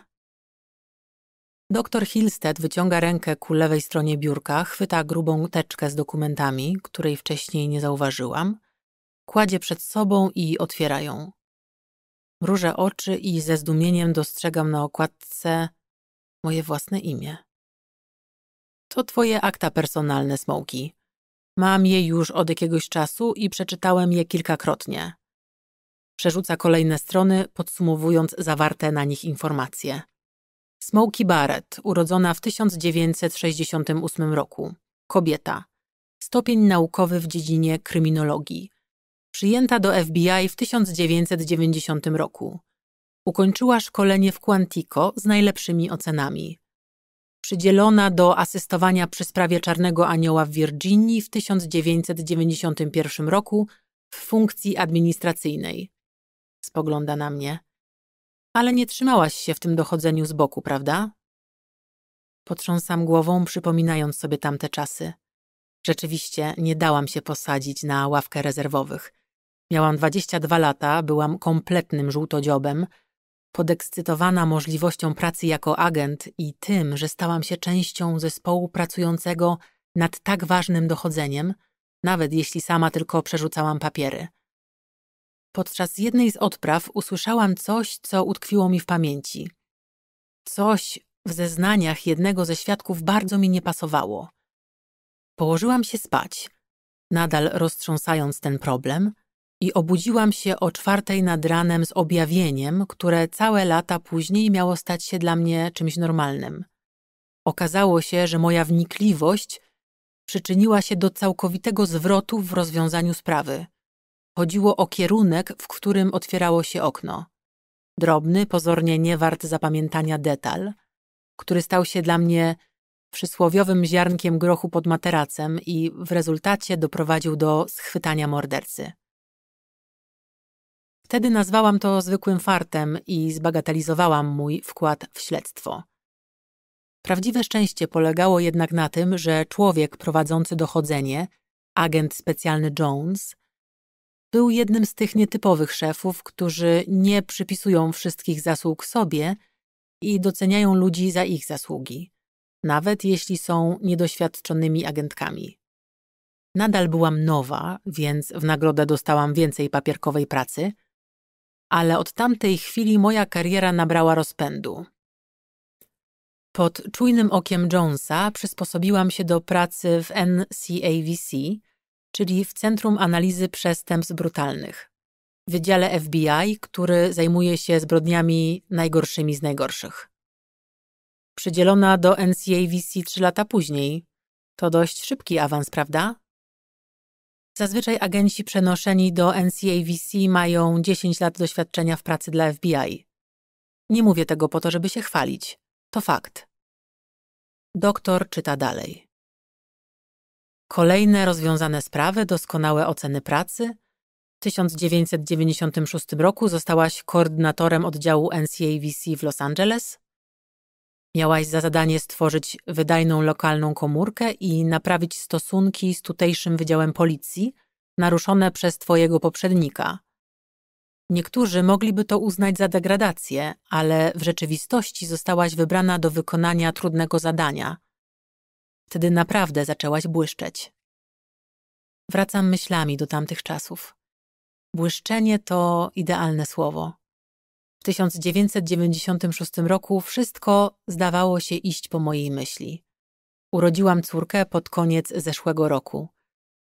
Doktor Hilstead wyciąga rękę ku lewej stronie biurka, chwyta grubą teczkę z dokumentami, której wcześniej nie zauważyłam, kładzie przed sobą i otwiera ją. Mrużę oczy i ze zdumieniem dostrzegam na okładce moje własne imię. To twoje akta personalne, Smoki. Mam je już od jakiegoś czasu i przeczytałem je kilkakrotnie. Przerzuca kolejne strony, podsumowując zawarte na nich informacje. Smokey Barrett, urodzona w 1968 roku. Kobieta. Stopień naukowy w dziedzinie kryminologii. Przyjęta do FBI w 1990 roku. Ukończyła szkolenie w Quantico z najlepszymi ocenami. Przydzielona do asystowania przy sprawie Czarnego Anioła w Virginii w 1991 roku w funkcji administracyjnej spogląda na mnie. Ale nie trzymałaś się w tym dochodzeniu z boku, prawda? Potrząsam głową, przypominając sobie tamte czasy. Rzeczywiście nie dałam się posadzić na ławkę rezerwowych. Miałam 22 lata, byłam kompletnym żółtodziobem, podekscytowana możliwością pracy jako agent i tym, że stałam się częścią zespołu pracującego nad tak ważnym dochodzeniem, nawet jeśli sama tylko przerzucałam papiery podczas jednej z odpraw usłyszałam coś, co utkwiło mi w pamięci. Coś w zeznaniach jednego ze świadków bardzo mi nie pasowało. Położyłam się spać, nadal roztrząsając ten problem, i obudziłam się o czwartej nad ranem z objawieniem, które całe lata później miało stać się dla mnie czymś normalnym. Okazało się, że moja wnikliwość przyczyniła się do całkowitego zwrotu w rozwiązaniu sprawy – Chodziło o kierunek, w którym otwierało się okno. Drobny, pozornie niewart zapamiętania detal, który stał się dla mnie przysłowiowym ziarnkiem grochu pod materacem i w rezultacie doprowadził do schwytania mordercy. Wtedy nazwałam to zwykłym fartem i zbagatelizowałam mój wkład w śledztwo. Prawdziwe szczęście polegało jednak na tym, że człowiek prowadzący dochodzenie, agent specjalny Jones, był jednym z tych nietypowych szefów, którzy nie przypisują wszystkich zasług sobie i doceniają ludzi za ich zasługi, nawet jeśli są niedoświadczonymi agentkami. Nadal byłam nowa, więc w nagrodę dostałam więcej papierkowej pracy, ale od tamtej chwili moja kariera nabrała rozpędu. Pod czujnym okiem Jonesa przysposobiłam się do pracy w NCAVC, czyli w Centrum Analizy Przestępstw Brutalnych, w Wydziale FBI, który zajmuje się zbrodniami najgorszymi z najgorszych. Przydzielona do NCAVC trzy lata później. To dość szybki awans, prawda? Zazwyczaj agenci przenoszeni do NCAVC mają 10 lat doświadczenia w pracy dla FBI. Nie mówię tego po to, żeby się chwalić. To fakt. Doktor czyta dalej. Kolejne rozwiązane sprawy, doskonałe oceny pracy. W 1996 roku zostałaś koordynatorem oddziału NCAVC w Los Angeles. Miałaś za zadanie stworzyć wydajną lokalną komórkę i naprawić stosunki z tutejszym wydziałem policji, naruszone przez twojego poprzednika. Niektórzy mogliby to uznać za degradację, ale w rzeczywistości zostałaś wybrana do wykonania trudnego zadania – Wtedy naprawdę zaczęłaś błyszczeć. Wracam myślami do tamtych czasów. Błyszczenie to idealne słowo. W 1996 roku wszystko zdawało się iść po mojej myśli. Urodziłam córkę pod koniec zeszłego roku.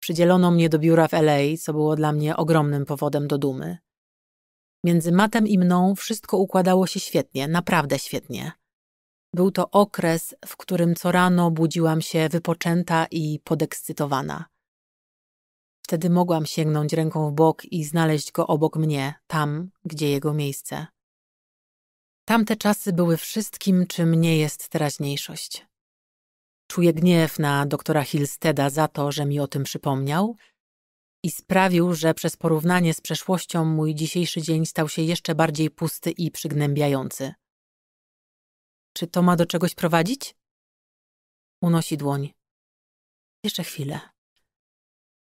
Przydzielono mnie do biura w LA, co było dla mnie ogromnym powodem do dumy. Między Matem i mną wszystko układało się świetnie, naprawdę świetnie. Był to okres, w którym co rano budziłam się wypoczęta i podekscytowana. Wtedy mogłam sięgnąć ręką w bok i znaleźć go obok mnie, tam, gdzie jego miejsce. Tamte czasy były wszystkim, czym nie jest teraźniejszość. Czuję gniew na doktora Hillsteda za to, że mi o tym przypomniał i sprawił, że przez porównanie z przeszłością mój dzisiejszy dzień stał się jeszcze bardziej pusty i przygnębiający. Czy to ma do czegoś prowadzić? Unosi dłoń. Jeszcze chwilę.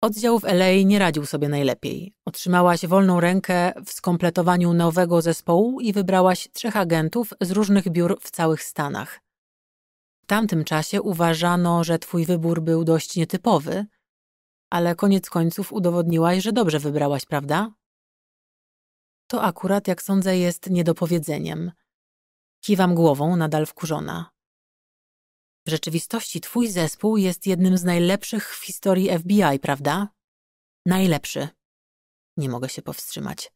Oddział w LA nie radził sobie najlepiej. Otrzymałaś wolną rękę w skompletowaniu nowego zespołu i wybrałaś trzech agentów z różnych biur w całych Stanach. W tamtym czasie uważano, że twój wybór był dość nietypowy, ale koniec końców udowodniłaś, że dobrze wybrałaś, prawda? To akurat, jak sądzę, jest niedopowiedzeniem. Kiwam głową, nadal wkurzona. W rzeczywistości twój zespół jest jednym z najlepszych w historii FBI, prawda? Najlepszy. Nie mogę się powstrzymać.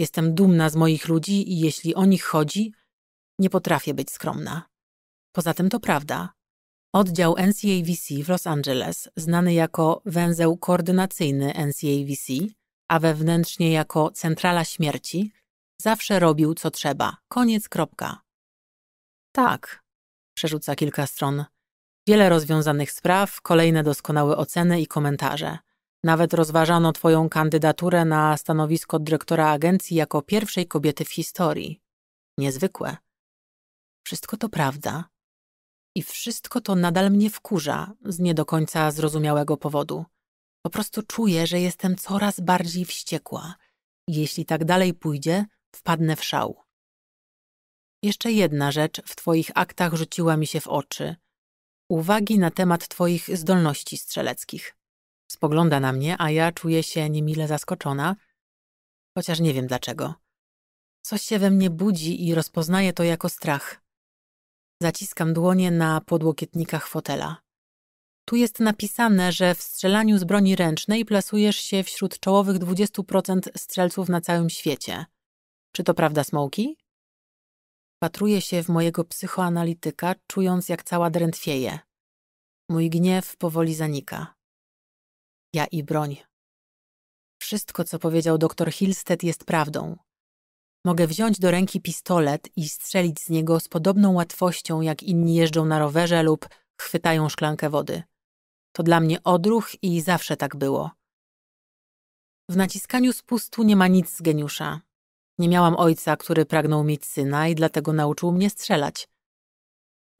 Jestem dumna z moich ludzi i jeśli o nich chodzi, nie potrafię być skromna. Poza tym to prawda. Oddział NCAVC w Los Angeles, znany jako węzeł koordynacyjny NCAVC, a wewnętrznie jako centrala śmierci, zawsze robił co trzeba. Koniec kropka. Tak, przerzuca kilka stron. Wiele rozwiązanych spraw, kolejne doskonałe oceny i komentarze. Nawet rozważano Twoją kandydaturę na stanowisko dyrektora agencji jako pierwszej kobiety w historii. Niezwykłe. Wszystko to prawda. I wszystko to nadal mnie wkurza z nie do końca zrozumiałego powodu. Po prostu czuję, że jestem coraz bardziej wściekła. Jeśli tak dalej pójdzie, wpadnę w szał. Jeszcze jedna rzecz w Twoich aktach rzuciła mi się w oczy. Uwagi na temat Twoich zdolności strzeleckich. Spogląda na mnie, a ja czuję się niemile zaskoczona, chociaż nie wiem dlaczego. Coś się we mnie budzi i rozpoznaję to jako strach. Zaciskam dłonie na podłokietnikach fotela. Tu jest napisane, że w strzelaniu z broni ręcznej plasujesz się wśród czołowych 20% strzelców na całym świecie. Czy to prawda, Smoki? wpatruje się w mojego psychoanalityka, czując jak cała drętwieje. Mój gniew powoli zanika. Ja i broń. Wszystko, co powiedział doktor Hilstead, jest prawdą. Mogę wziąć do ręki pistolet i strzelić z niego z podobną łatwością, jak inni jeżdżą na rowerze lub chwytają szklankę wody. To dla mnie odruch i zawsze tak było. W naciskaniu spustu nie ma nic z geniusza. Nie miałam ojca, który pragnął mieć syna i dlatego nauczył mnie strzelać.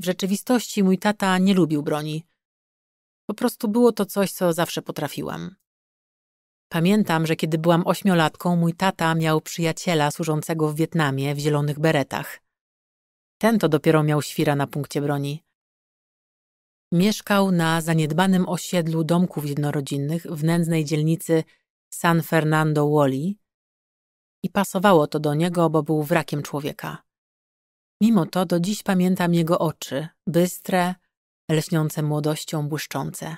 W rzeczywistości mój tata nie lubił broni. Po prostu było to coś, co zawsze potrafiłam. Pamiętam, że kiedy byłam ośmiolatką, mój tata miał przyjaciela służącego w Wietnamie w zielonych beretach. Ten to dopiero miał świra na punkcie broni. Mieszkał na zaniedbanym osiedlu domków jednorodzinnych w nędznej dzielnicy San Fernando Woli i pasowało to do niego, bo był wrakiem człowieka. Mimo to do dziś pamiętam jego oczy, bystre, lśniące młodością błyszczące.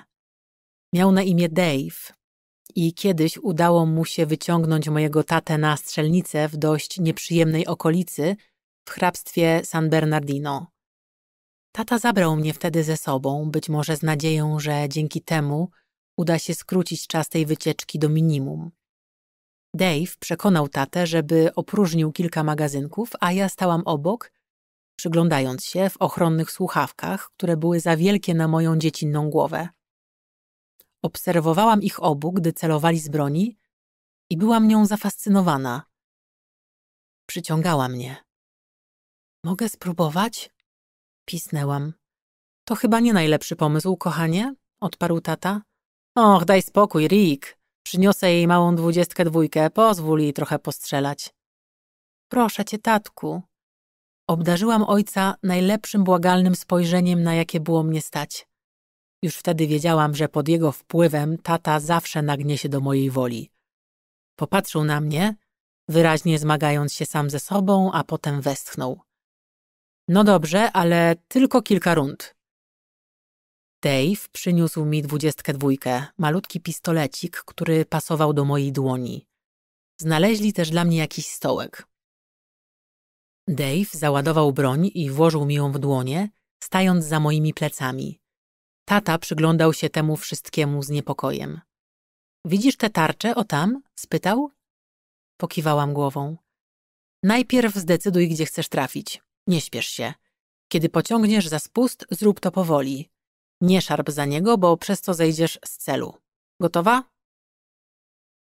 Miał na imię Dave i kiedyś udało mu się wyciągnąć mojego tatę na strzelnicę w dość nieprzyjemnej okolicy w hrabstwie San Bernardino. Tata zabrał mnie wtedy ze sobą, być może z nadzieją, że dzięki temu uda się skrócić czas tej wycieczki do minimum. Dave przekonał tatę, żeby opróżnił kilka magazynków, a ja stałam obok, przyglądając się w ochronnych słuchawkach, które były za wielkie na moją dziecinną głowę. Obserwowałam ich obu, gdy celowali z broni i byłam nią zafascynowana. Przyciągała mnie. Mogę spróbować? Pisnęłam. To chyba nie najlepszy pomysł, kochanie, odparł tata. Och, daj spokój, Rick, Przyniosę jej małą dwudziestkę dwójkę, pozwól jej trochę postrzelać. Proszę cię, tatku. Obdarzyłam ojca najlepszym błagalnym spojrzeniem, na jakie było mnie stać. Już wtedy wiedziałam, że pod jego wpływem tata zawsze nagnie się do mojej woli. Popatrzył na mnie, wyraźnie zmagając się sam ze sobą, a potem westchnął. No dobrze, ale tylko kilka rund. Dave przyniósł mi dwudziestkę dwójkę, malutki pistolecik, który pasował do mojej dłoni. Znaleźli też dla mnie jakiś stołek. Dave załadował broń i włożył mi ją w dłonie, stając za moimi plecami. Tata przyglądał się temu wszystkiemu z niepokojem. Widzisz te tarcze o tam? spytał. Pokiwałam głową. Najpierw zdecyduj, gdzie chcesz trafić. Nie śpiesz się. Kiedy pociągniesz za spust, zrób to powoli. Nie szarp za niego, bo przez to zejdziesz z celu. Gotowa?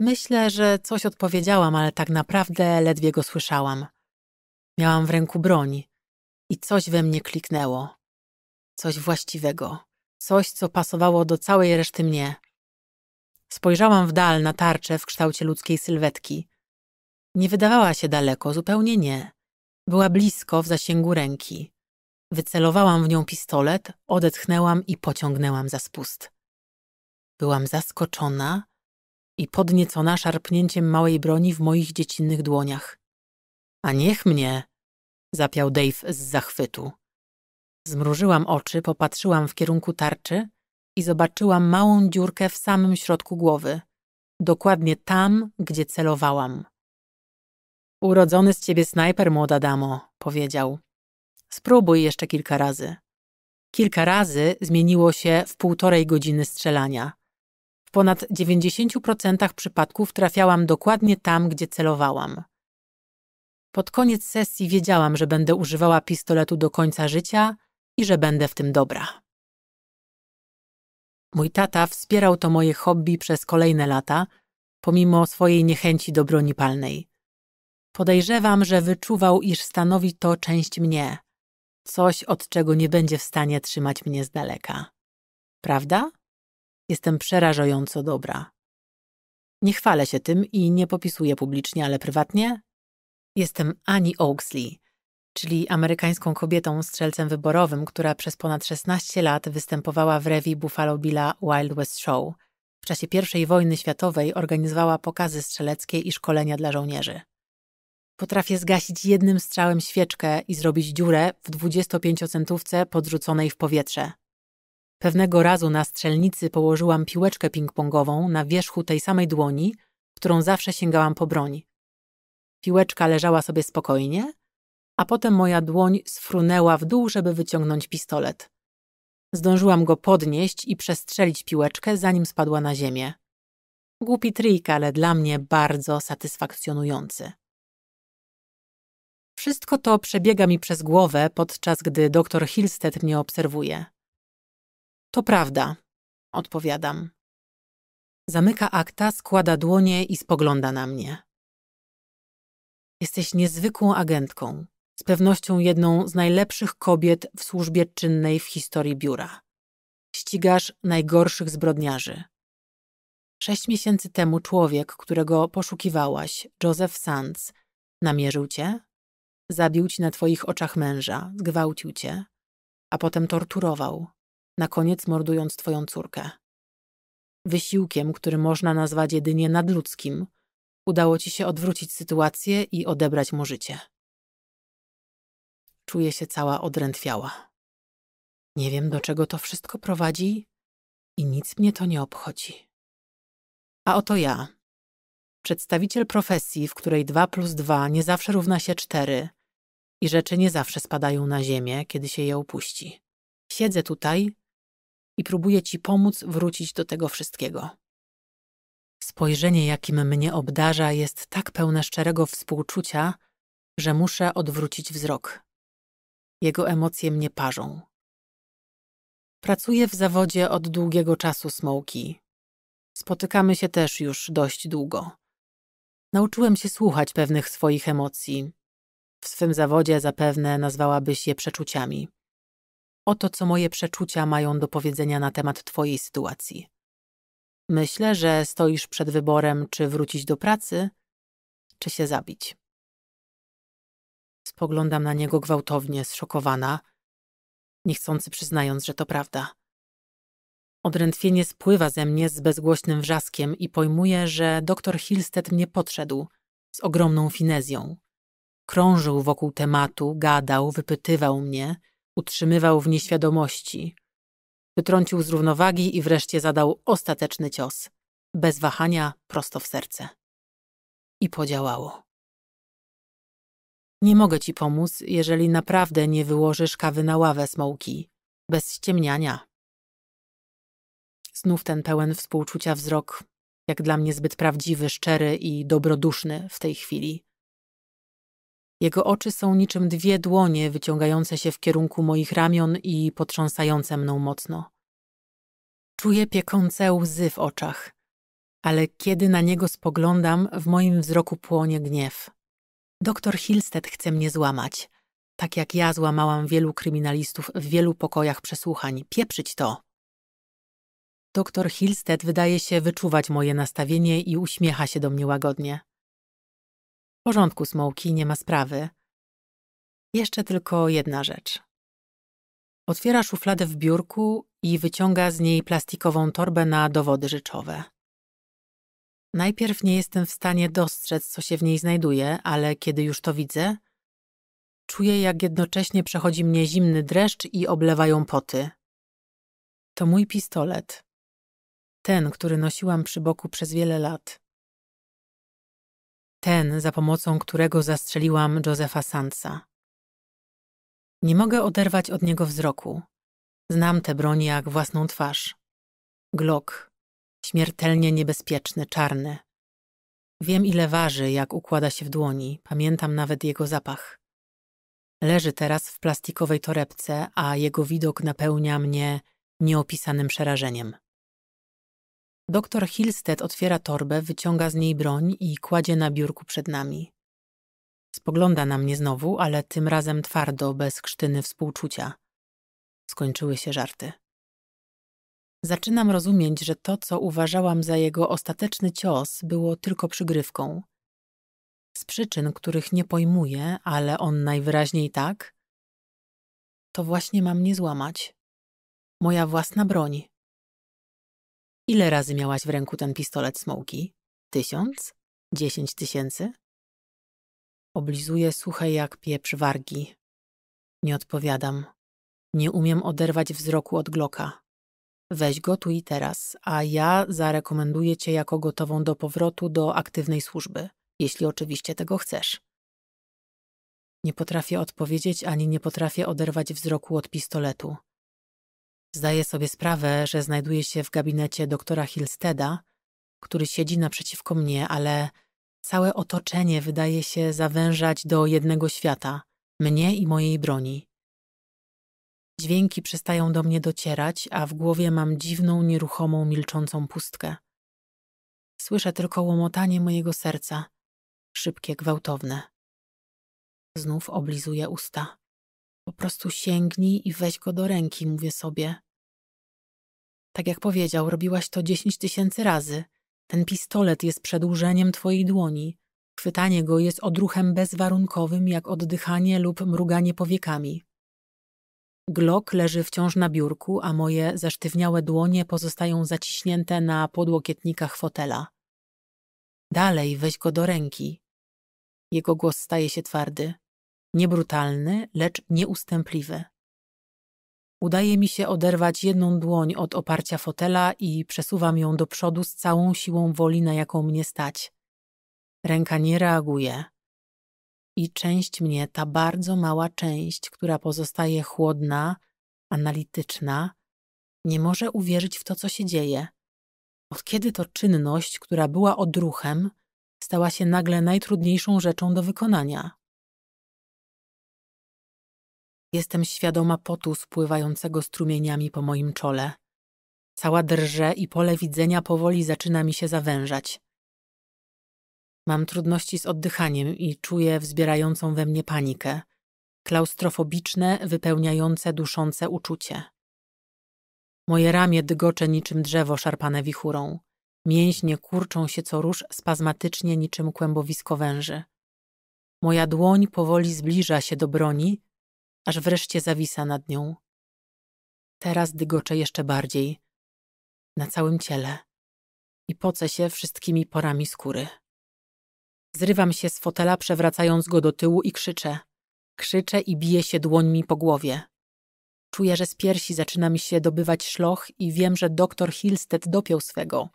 Myślę, że coś odpowiedziałam, ale tak naprawdę ledwie go słyszałam. Miałam w ręku broń i coś we mnie kliknęło. Coś właściwego. Coś, co pasowało do całej reszty mnie. Spojrzałam w dal na tarczę w kształcie ludzkiej sylwetki. Nie wydawała się daleko, zupełnie nie. Była blisko w zasięgu ręki. Wycelowałam w nią pistolet, odetchnęłam i pociągnęłam za spust. Byłam zaskoczona i podniecona szarpnięciem małej broni w moich dziecinnych dłoniach. A niech mnie! zapiał Dave z zachwytu. Zmrużyłam oczy, popatrzyłam w kierunku tarczy i zobaczyłam małą dziurkę w samym środku głowy, dokładnie tam, gdzie celowałam. Urodzony z ciebie snajper, młoda damo, powiedział. Spróbuj jeszcze kilka razy. Kilka razy zmieniło się w półtorej godziny strzelania. W ponad 90% przypadków trafiałam dokładnie tam, gdzie celowałam. Pod koniec sesji wiedziałam, że będę używała pistoletu do końca życia i że będę w tym dobra. Mój tata wspierał to moje hobby przez kolejne lata, pomimo swojej niechęci do broni palnej. Podejrzewam, że wyczuwał, iż stanowi to część mnie. Coś, od czego nie będzie w stanie trzymać mnie z daleka. Prawda? Jestem przerażająco dobra. Nie chwalę się tym i nie popisuję publicznie, ale prywatnie. Jestem Annie Oaksley, czyli amerykańską kobietą strzelcem wyborowym, która przez ponad 16 lat występowała w rewi Buffalo Billa Wild West Show – w czasie I wojny światowej organizowała pokazy strzeleckie i szkolenia dla żołnierzy. Potrafię zgasić jednym strzałem świeczkę i zrobić dziurę w 25-centówce podrzuconej w powietrze. Pewnego razu na strzelnicy położyłam piłeczkę ping-pongową na wierzchu tej samej dłoni, którą zawsze sięgałam po broń. Piłeczka leżała sobie spokojnie, a potem moja dłoń sfrunęła w dół, żeby wyciągnąć pistolet. Zdążyłam go podnieść i przestrzelić piłeczkę, zanim spadła na ziemię. Głupi trik, ale dla mnie bardzo satysfakcjonujący. Wszystko to przebiega mi przez głowę, podczas gdy doktor Hilstead mnie obserwuje. To prawda, odpowiadam. Zamyka akta, składa dłonie i spogląda na mnie. Jesteś niezwykłą agentką, z pewnością jedną z najlepszych kobiet w służbie czynnej w historii biura. Ścigasz najgorszych zbrodniarzy. Sześć miesięcy temu człowiek, którego poszukiwałaś, Joseph Sands, namierzył cię, Zabił ci na twoich oczach męża, zgwałcił cię, a potem torturował, na koniec mordując twoją córkę. Wysiłkiem, który można nazwać jedynie nadludzkim, udało ci się odwrócić sytuację i odebrać mu życie. Czuję się cała odrętwiała. Nie wiem, do czego to wszystko prowadzi i nic mnie to nie obchodzi. A oto ja, przedstawiciel profesji, w której 2 plus 2 nie zawsze równa się 4, i rzeczy nie zawsze spadają na ziemię, kiedy się je opuści. Siedzę tutaj i próbuję ci pomóc wrócić do tego wszystkiego. Spojrzenie, jakim mnie obdarza, jest tak pełne szczerego współczucia, że muszę odwrócić wzrok. Jego emocje mnie parzą. Pracuję w zawodzie od długiego czasu, Smoki. Spotykamy się też już dość długo. Nauczyłem się słuchać pewnych swoich emocji, w swym zawodzie zapewne nazwałabyś je przeczuciami. Oto co moje przeczucia mają do powiedzenia na temat twojej sytuacji. Myślę, że stoisz przed wyborem, czy wrócić do pracy, czy się zabić. Spoglądam na niego gwałtownie, zszokowana, niechcący przyznając, że to prawda. Odrętwienie spływa ze mnie z bezgłośnym wrzaskiem i pojmuję, że doktor Hilstead mnie podszedł z ogromną finezją. Krążył wokół tematu, gadał, wypytywał mnie, utrzymywał w nieświadomości. Wytrącił z równowagi i wreszcie zadał ostateczny cios. Bez wahania, prosto w serce. I podziałało. Nie mogę ci pomóc, jeżeli naprawdę nie wyłożysz kawy na ławę smołki. Bez ściemniania. Znów ten pełen współczucia wzrok, jak dla mnie zbyt prawdziwy, szczery i dobroduszny w tej chwili. Jego oczy są niczym dwie dłonie wyciągające się w kierunku moich ramion i potrząsające mną mocno. Czuję piekące łzy w oczach, ale kiedy na niego spoglądam, w moim wzroku płonie gniew. Doktor Hilsted chce mnie złamać, tak jak ja złamałam wielu kryminalistów w wielu pokojach przesłuchań. Pieprzyć to! Doktor Hilsted wydaje się wyczuwać moje nastawienie i uśmiecha się do mnie łagodnie porządku, Smoki, nie ma sprawy. Jeszcze tylko jedna rzecz. Otwiera szufladę w biurku i wyciąga z niej plastikową torbę na dowody rzeczowe. Najpierw nie jestem w stanie dostrzec, co się w niej znajduje, ale kiedy już to widzę, czuję, jak jednocześnie przechodzi mnie zimny dreszcz i oblewają poty. To mój pistolet. Ten, który nosiłam przy boku przez wiele lat ten, za pomocą którego zastrzeliłam Josefa Sansa. Nie mogę oderwać od niego wzroku. Znam tę broń jak własną twarz. Glock, śmiertelnie niebezpieczny, czarny. Wiem, ile waży, jak układa się w dłoni, pamiętam nawet jego zapach. Leży teraz w plastikowej torebce, a jego widok napełnia mnie nieopisanym przerażeniem. Doktor Hilstead otwiera torbę, wyciąga z niej broń i kładzie na biurku przed nami. Spogląda na mnie znowu, ale tym razem twardo, bez krztyny współczucia. Skończyły się żarty. Zaczynam rozumieć, że to, co uważałam za jego ostateczny cios, było tylko przygrywką. Z przyczyn, których nie pojmuję, ale on najwyraźniej tak, to właśnie mam mnie złamać. Moja własna broń. Ile razy miałaś w ręku ten pistolet Smoki? Tysiąc? Dziesięć tysięcy? Oblizuję suche jak pieprz wargi. Nie odpowiadam. Nie umiem oderwać wzroku od Glocka. Weź go tu i teraz, a ja zarekomenduję cię jako gotową do powrotu do aktywnej służby, jeśli oczywiście tego chcesz. Nie potrafię odpowiedzieć ani nie potrafię oderwać wzroku od pistoletu. Zdaję sobie sprawę, że znajduję się w gabinecie doktora Hilsteda, który siedzi naprzeciwko mnie, ale całe otoczenie wydaje się zawężać do jednego świata mnie i mojej broni. Dźwięki przestają do mnie docierać, a w głowie mam dziwną, nieruchomą, milczącą pustkę. Słyszę tylko łomotanie mojego serca, szybkie, gwałtowne. Znów oblizuję usta. Po prostu sięgnij i weź go do ręki, mówię sobie. Tak jak powiedział, robiłaś to dziesięć tysięcy razy. Ten pistolet jest przedłużeniem twojej dłoni. Chwytanie go jest odruchem bezwarunkowym, jak oddychanie lub mruganie powiekami. Glock leży wciąż na biurku, a moje zasztywniałe dłonie pozostają zaciśnięte na podłokietnikach fotela. Dalej weź go do ręki. Jego głos staje się twardy. Nie brutalny, lecz nieustępliwy. Udaje mi się oderwać jedną dłoń od oparcia fotela i przesuwam ją do przodu z całą siłą woli, na jaką mnie stać. Ręka nie reaguje. I część mnie, ta bardzo mała część, która pozostaje chłodna, analityczna, nie może uwierzyć w to, co się dzieje. Od kiedy to czynność, która była odruchem, stała się nagle najtrudniejszą rzeczą do wykonania? Jestem świadoma potu spływającego strumieniami po moim czole. Cała drże i pole widzenia powoli zaczyna mi się zawężać. Mam trudności z oddychaniem i czuję wzbierającą we mnie panikę, klaustrofobiczne, wypełniające, duszące uczucie. Moje ramię dygocze niczym drzewo szarpane wichurą. Mięśnie kurczą się co róż spazmatycznie niczym kłębowisko węży. Moja dłoń powoli zbliża się do broni, aż wreszcie zawisa nad nią. Teraz dygocze jeszcze bardziej, na całym ciele i poce się wszystkimi porami skóry. Zrywam się z fotela, przewracając go do tyłu i krzyczę. Krzyczę i biję się dłońmi po głowie. Czuję, że z piersi zaczyna mi się dobywać szloch i wiem, że doktor Hilstead dopiął swego.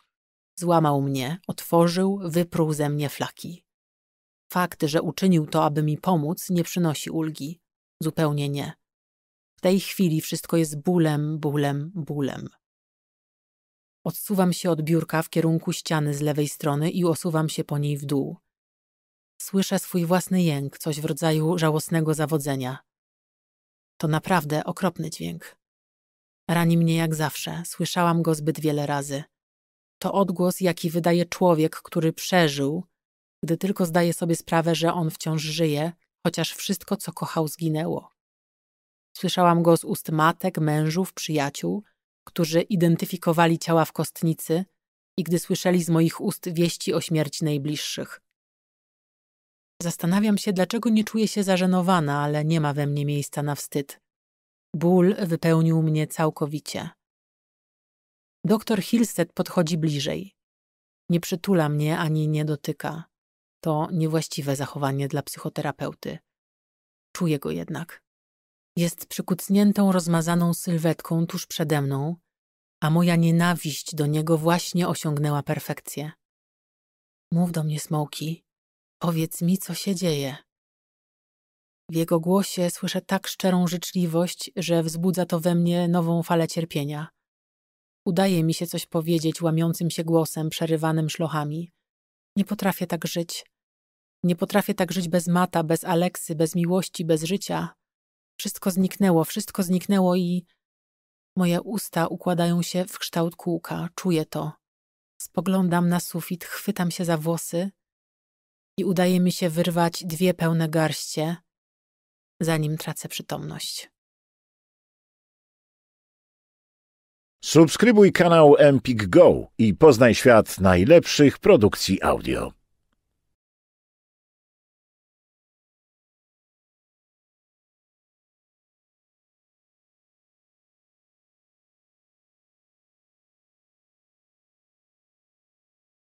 Złamał mnie, otworzył, wypruł ze mnie flaki. Fakt, że uczynił to, aby mi pomóc, nie przynosi ulgi. Zupełnie nie. W tej chwili wszystko jest bólem, bólem, bólem. Odsuwam się od biurka w kierunku ściany z lewej strony i osuwam się po niej w dół. Słyszę swój własny jęk, coś w rodzaju żałosnego zawodzenia. To naprawdę okropny dźwięk. Rani mnie jak zawsze, słyszałam go zbyt wiele razy. To odgłos, jaki wydaje człowiek, który przeżył, gdy tylko zdaje sobie sprawę, że on wciąż żyje chociaż wszystko, co kochał, zginęło. Słyszałam go z ust matek, mężów, przyjaciół, którzy identyfikowali ciała w kostnicy i gdy słyszeli z moich ust wieści o śmierci najbliższych. Zastanawiam się, dlaczego nie czuję się zażenowana, ale nie ma we mnie miejsca na wstyd. Ból wypełnił mnie całkowicie. Doktor Hilstead podchodzi bliżej. Nie przytula mnie ani nie dotyka. To niewłaściwe zachowanie dla psychoterapeuty. Czuję go jednak. Jest przykucniętą, rozmazaną sylwetką tuż przede mną, a moja nienawiść do niego właśnie osiągnęła perfekcję. Mów do mnie, Smoki. Powiedz mi, co się dzieje. W jego głosie słyszę tak szczerą życzliwość, że wzbudza to we mnie nową falę cierpienia. Udaje mi się coś powiedzieć łamiącym się głosem, przerywanym szlochami. Nie potrafię tak żyć. Nie potrafię tak żyć bez Mata, bez Aleksy, bez miłości, bez życia. Wszystko zniknęło, wszystko zniknęło i... Moje usta układają się w kształt kółka, czuję to. Spoglądam na sufit, chwytam się za włosy i udaje mi się wyrwać dwie pełne garście, zanim tracę przytomność. Subskrybuj kanał Empik Go i poznaj świat najlepszych produkcji audio.